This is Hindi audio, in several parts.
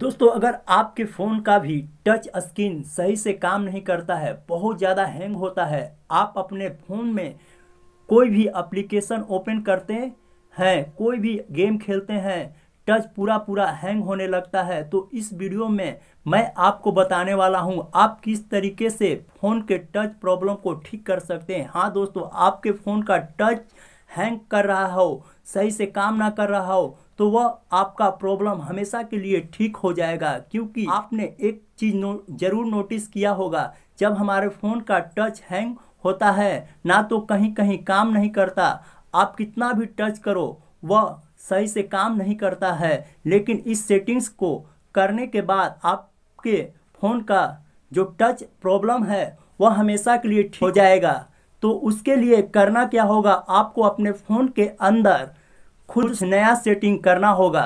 दोस्तों अगर आपके फ़ोन का भी टच स्क्रीन सही से काम नहीं करता है बहुत ज़्यादा हैंग होता है आप अपने फ़ोन में कोई भी एप्लीकेशन ओपन करते हैं कोई भी गेम खेलते हैं टच पूरा पूरा हैंग होने लगता है तो इस वीडियो में मैं आपको बताने वाला हूं आप किस तरीके से फ़ोन के टच प्रॉब्लम को ठीक कर सकते हैं हाँ दोस्तों आपके फ़ोन का टच हैंग कर रहा हो सही से काम ना कर रहा हो तो वह आपका प्रॉब्लम हमेशा के लिए ठीक हो जाएगा क्योंकि आपने एक चीज़ नो, जरूर नोटिस किया होगा जब हमारे फ़ोन का टच हैंग होता है ना तो कहीं कहीं काम नहीं करता आप कितना भी टच करो वह सही से काम नहीं करता है लेकिन इस सेटिंग्स को करने के बाद आपके फ़ोन का जो टच प्रॉब्लम है वह हमेशा के लिए ठीक हो जाएगा तो उसके लिए करना क्या होगा आपको अपने फ़ोन के अंदर खुद नया सेटिंग करना होगा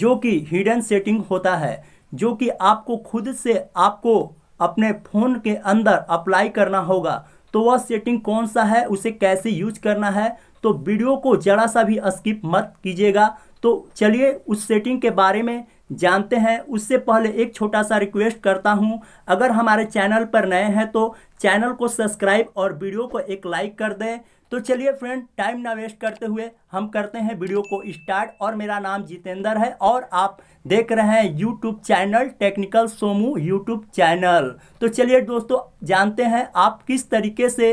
जो कि हिडन सेटिंग होता है जो कि आपको खुद से आपको अपने फ़ोन के अंदर अप्लाई करना होगा तो वह सेटिंग कौन सा है उसे कैसे यूज करना है तो वीडियो को जरा सा भी स्किप मत कीजिएगा तो चलिए उस सेटिंग के बारे में जानते हैं उससे पहले एक छोटा सा रिक्वेस्ट करता हूं अगर हमारे चैनल पर नए हैं तो चैनल को सब्सक्राइब और वीडियो को एक लाइक कर दें तो चलिए फ्रेंड टाइम ना वेस्ट करते हुए हम करते हैं वीडियो को स्टार्ट और मेरा नाम जितेंद्र है और आप देख रहे हैं YouTube channel technical Somu YouTube channel तो चलिए दोस्तों जानते हैं आप किस तरीके से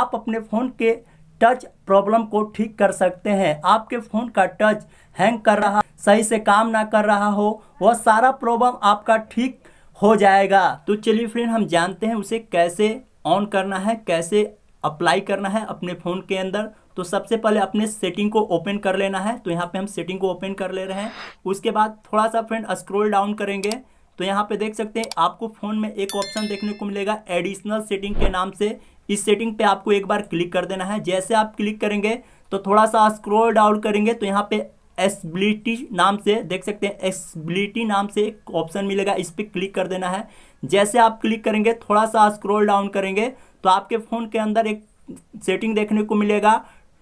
आप अपने फ़ोन के टच प्रॉब्लम को ठीक कर सकते हैं आपके फ़ोन का टच हैंग कर रहा सही से काम ना कर रहा हो वह सारा प्रॉब्लम आपका ठीक हो जाएगा तो चलिए फ्रेंड हम जानते हैं उसे कैसे ऑन करना है कैसे अप्लाई करना है अपने फ़ोन के अंदर तो सबसे पहले अपने सेटिंग को ओपन कर लेना है तो यहाँ पे हम सेटिंग को ओपन कर ले रहे हैं उसके बाद थोड़ा सा फ्रेंड स्क्रॉल डाउन करेंगे तो यहाँ पे देख सकते हैं आपको फ़ोन में एक ऑप्शन देखने को मिलेगा एडिशनल सेटिंग के नाम से इस सेटिंग पे आपको एक बार क्लिक कर देना है जैसे आप क्लिक करेंगे तो थोड़ा सा स्क्रोल डाउन करेंगे तो यहाँ पे एसबिलिटी नाम से देख सकते हैं एसबिलिटी नाम से एक ऑप्शन मिलेगा इस पर क्लिक कर देना है जैसे आप क्लिक करेंगे थोड़ा सा स्क्रोल डाउन करेंगे तो आपके फ़ोन के अंदर एक सेटिंग देखने को मिलेगा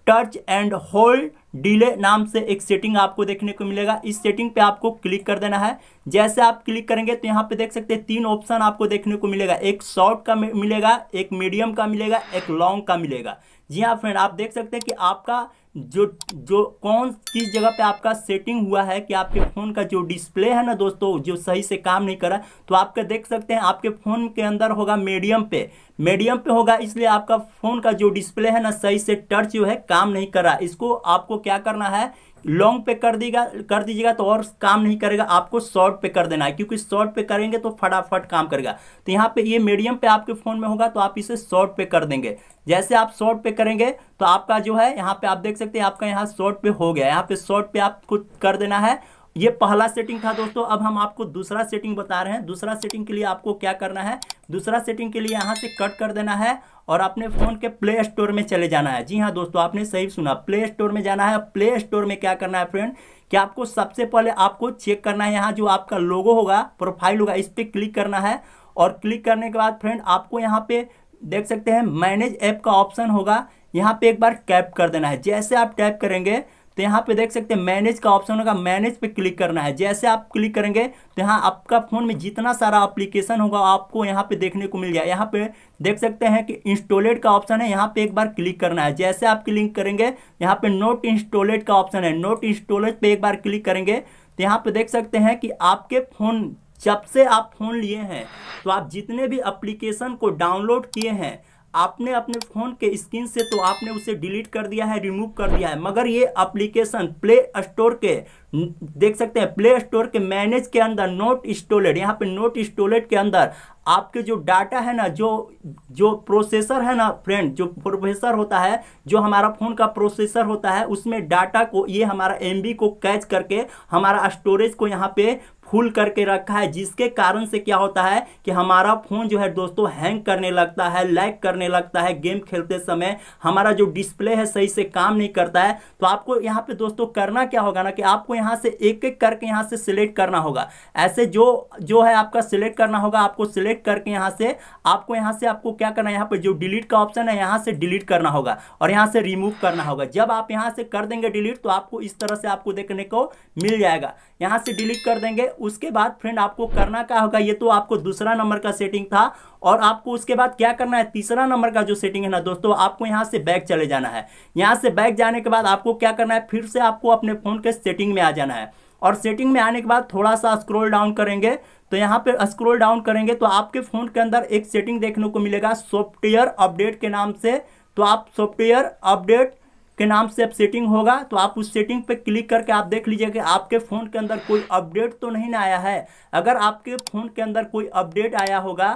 टच एंड होल्ड डिले नाम से एक सेटिंग आपको देखने को मिलेगा इस सेटिंग पे आपको क्लिक कर देना है जैसे आप क्लिक करेंगे तो यहाँ पे देख सकते हैं तीन ऑप्शन आपको देखने को मिलेगा एक शॉर्ट का मिलेगा एक मीडियम का मिलेगा एक लॉन्ग का मिलेगा जी हाँ फ्रेंड आप देख सकते हैं कि आपका जो जो कौन किस जगह पे आपका सेटिंग हुआ है कि आपके फ़ोन का जो डिस्प्ले है ना दोस्तों जो सही से काम नहीं कर रहा तो आपके देख सकते हैं आपके फ़ोन के अंदर होगा मीडियम पे मीडियम पे होगा इसलिए आपका फ़ोन का जो डिस्प्ले है ना सही से टच जो है काम नहीं कर रहा इसको आपको क्या करना है लॉन्ग पे कर दीगा कर दीजिएगा तो और काम नहीं करेगा आपको शॉर्ट पे कर देना है क्योंकि शॉर्ट पे करेंगे तो फटाफट काम करेगा तो यहाँ पे ये मीडियम पे आपके फ़ोन में होगा तो आप इसे शॉर्ट पे कर देंगे जैसे आप शॉर्ट पे करेंगे तो आपका जो है यहाँ पे आप देख सकते हैं आपका यहाँ शॉर्ट पे हो गया यहाँ पे शॉर्ट पे आपको कर देना है ये पहला सेटिंग था दोस्तों अब हम आपको दूसरा सेटिंग बता रहे हैं दूसरा सेटिंग के लिए आपको क्या करना है दूसरा सेटिंग के लिए यहाँ से कट कर देना है और अपने फ़ोन के प्ले स्टोर में चले जाना है जी हाँ दोस्तों आपने सही सुना प्ले स्टोर में जाना है प्ले स्टोर में क्या करना है फ्रेंड कि आपको सबसे पहले आपको चेक करना है यहाँ जो आपका लोगो होगा प्रोफाइल होगा इस पर क्लिक करना है और क्लिक करने के बाद फ्रेंड आपको यहाँ पे देख सकते हैं मैनेज ऐप का ऑप्शन होगा यहाँ पे एक बार टैप कर देना है जैसे आप टैप करेंगे तो यहाँ पे देख सकते हैं मैनेज का ऑप्शन होगा मैनेज पे क्लिक करना है जैसे आप क्लिक करेंगे तो यहाँ आपका फ़ोन में जितना सारा अप्लीकेशन होगा आपको यहाँ पे देखने को मिल जाए यहाँ पे देख सकते हैं कि इंस्टॉलेट का ऑप्शन है यहाँ पे एक बार क्लिक करना है जैसे आप क्लिक करेंगे यहाँ पे नोट इंस्टॉलेट का ऑप्शन है नोट इंस्टॉलेट पे एक बार क्लिक करेंगे तो यहाँ पे देख सकते हैं कि आपके फ़ोन जब से आप फ़ोन लिए हैं तो आप जितने भी अप्लीकेशन को डाउनलोड किए हैं आपने अपने फ़ोन के स्क्रीन से तो आपने उसे डिलीट कर दिया है रिमूव कर दिया है मगर ये एप्लीकेशन प्ले स्टोर के देख सकते हैं प्ले स्टोर के मैनेज के अंदर नोट स्टोलेट यहाँ पे नोट स्टोलेट के अंदर आपके जो डाटा है ना जो जो प्रोसेसर है ना फ्रेंड जो प्रोफेसर होता है जो हमारा फ़ोन का प्रोसेसर होता है उसमें डाटा को ये हमारा एम को कैच करके हमारा स्टोरेज को यहाँ पे फुल करके रखा है जिसके कारण से क्या होता है कि हमारा फ़ोन जो है दोस्तों हैंग करने लगता है लैग करने लगता है गेम खेलते समय हमारा जो डिस्प्ले है सही से काम नहीं करता है तो आपको यहाँ पे दोस्तों करना क्या होगा ना कि आपको यहाँ से एक एक करके यहाँ से सिलेक्ट करना होगा ऐसे जो जो है आपका सिलेक्ट करना होगा आपको सिलेक्ट करके यहाँ से आपको यहाँ से आपको क्या करना है यहाँ पर जो डिलीट का ऑप्शन है यहाँ से डिलीट करना होगा और यहाँ से रिमूव करना होगा जब आप यहाँ से कर देंगे डिलीट तो आपको इस तरह से आपको देखने को मिल जाएगा यहाँ से डिलीट कर देंगे उसके बाद फ्रेंड आपको करना क्या होगा ये तो आपको दूसरा नंबर का सेटिंग था और आपको उसके बाद क्या करना है तीसरा नंबर का जो सेटिंग है ना दोस्तों आपको यहाँ से बैक चले जाना है यहाँ से बैक जाने के बाद आपको क्या करना है फिर से आपको अपने फ़ोन के सेटिंग में आ जाना है और सेटिंग में आने के बाद थोड़ा सा स्क्रोल डाउन करेंगे तो यहाँ पे स्क्रोल डाउन करेंगे तो आपके फ़ोन के अंदर एक सेटिंग देखने को मिलेगा सॉफ्टवेयर अपडेट के नाम से तो आप सॉफ्टवेयर अपडेट के नाम से अब सेटिंग होगा तो आप उस सेटिंग पे क्लिक करके आप देख लीजिए कि आपके फ़ोन के अंदर कोई अपडेट तो नहीं ना आया है अगर आपके फ़ोन के अंदर कोई अपडेट आया होगा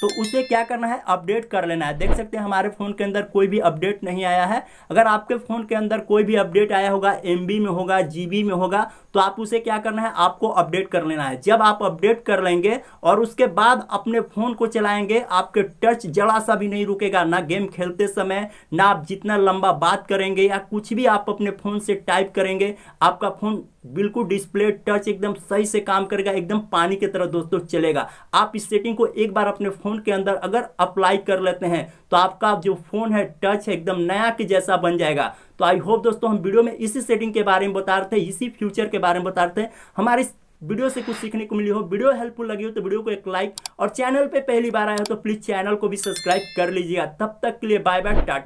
तो उसे क्या करना है अपडेट कर लेना है देख सकते हैं हमारे फ़ोन के अंदर कोई भी अपडेट नहीं आया है अगर आपके फ़ोन के अंदर कोई भी अपडेट आया होगा एम में होगा जी में होगा तो आप उसे क्या करना है आपको अपडेट कर लेना है जब आप अपडेट कर लेंगे और उसके बाद अपने फ़ोन को चलाएंगे आपके टच जरा सा भी नहीं रुकेगा ना गेम खेलते समय ना आप जितना लंबा बात करेंगे या कुछ भी आप अपने फ़ोन से टाइप करेंगे आपका फ़ोन बिल्कुल डिस्प्ले टच एकदम सही से काम करेगा एकदम पानी की तरह दोस्तों चलेगा आप इस सेटिंग को एक बार अपने फ़ोन के अंदर अगर अप्लाई कर लेते हैं तो आपका जो फ़ोन है टच है एकदम नया के जैसा बन जाएगा तो आई होप दोस्तों हम वीडियो में इसी सेटिंग के बारे में बता रहे थे इसी फ्यूचर के बारे में बता रहे थे हमारे वीडियो से कुछ सीखने को मिली हो वीडियो हेल्पफुल लगी हो तो वीडियो को एक लाइक और चैनल पर पहली बार आए हो तो प्लीज़ चैनल को भी सब्सक्राइब कर लीजिएगा तब तक के लिए बाय बाय टाटा